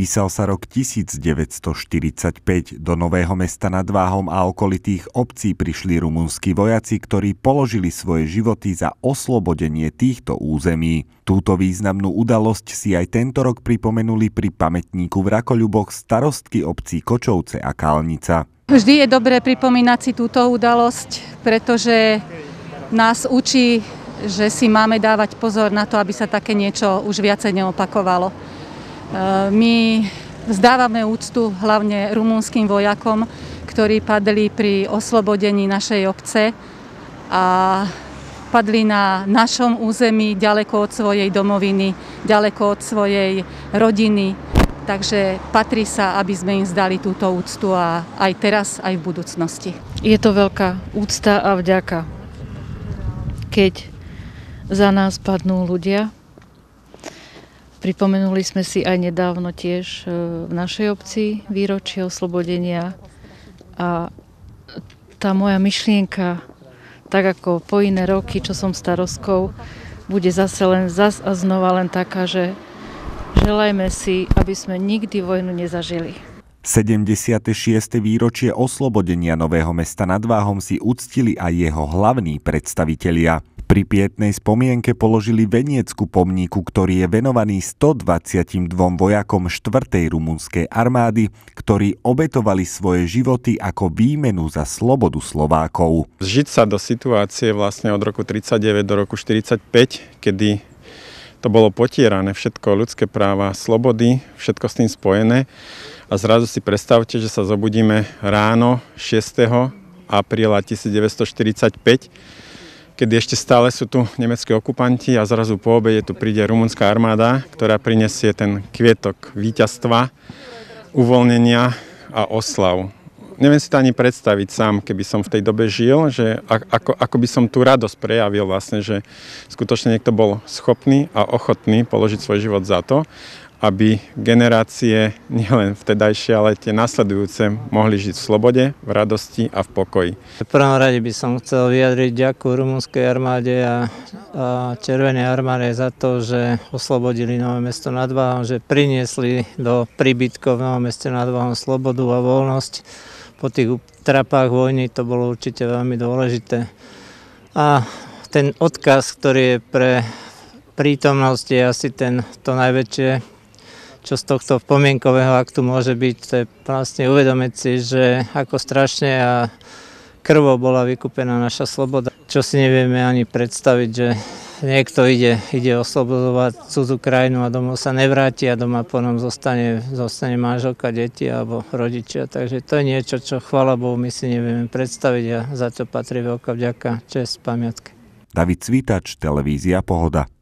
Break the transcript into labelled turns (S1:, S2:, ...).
S1: Písal sa rok 1945. Do Nového mesta nad Váhom a okolitých obcí prišli rumunskí vojaci, ktorí položili svoje životy za oslobodenie týchto území. Túto významnú udalosť si aj tento rok pripomenuli pri pamätníku v Rakoľuboch starostky obcí Kočovce a Kálnica.
S2: Vždy je dobré pripomínať si túto udalosť, pretože nás učí, že si máme dávať pozor na to, aby sa také niečo už viacej neopakovalo. Eh, my vzdávame úctu hlavne rumúnskym vojakom, ktorí padli pri oslobodení našej obce a padli na našom území ďaleko od svojej domoviny, ďaleko od svojej rodiny. Takže patrí sa, aby sme im zdali túto úctu a aj teraz, aj v budúcnosti.
S3: Je to veľká úcta a vďaka, keď za nás padnú ľudia, Pripomenuli sme si aj nedávno tiež e, v našej obci výročie oslobodenia a tá moja myšlienka, tak ako po iné roky, čo som starostkou, bude zase len zas a znova len taká, že želajme si, aby sme nikdy vojnu nezažili.
S1: 76. výročie oslobodenia Nového mesta nad Váhom si uctili aj jeho hlavní predstavitelia. Pri pietnej spomienke položili veniecku pomníku, ktorý je venovaný 122 vojakom 4. rumunskej armády, ktorí obetovali svoje životy ako výmenu za slobodu Slovákov. Zžiť
S4: sa do situácie vlastne od roku 39 do roku 45, kedy to bolo potierané, všetko ľudské práva, slobody, všetko s tým spojené. A zrazu si predstavte, že sa zobudíme ráno 6. apríla 1945 kedy ešte stále sú tu nemeckí okupanti a zrazu po obede tu príde rumunská armáda, ktorá prinesie ten kvietok víťazstva, uvoľnenia a oslav. Neviem si to ani predstaviť sám, keby som v tej dobe žil, že ako, ako by som tú radosť prejavil vlastne, že skutočne niekto bol schopný a ochotný položiť svoj život za to aby generácie, nielen vtedajšie, ale tie nasledujúce, mohli žiť v slobode, v radosti a v pokoji.
S5: V prvom rade by som chcel vyjadriť ďaku rumunskej armáde a, a Červenej armáde za to, že oslobodili Nové mesto nad Váhom, že priniesli do príbytkov v Novom meste nad Váhom slobodu a voľnosť. Po tých trapách vojny to bolo určite veľmi dôležité. A ten odkaz, ktorý je pre prítomnosť, je asi ten, to najväčšie čo z tohto pomienkového aktu môže byť, to je vlastne uvedomiť si, že ako strašne a krvo bola vykúpená naša sloboda, čo si nevieme ani predstaviť, že niekto ide, ide oslobodovať cudzú krajinu a domov sa nevráti a doma po nám zostane, zostane manželka, deti alebo rodičia. Takže to je niečo, čo chvala Bohu my si nevieme predstaviť a za to patrí veľká vďaka čest pamiatke.
S1: David Cvítač, televízia Pohoda.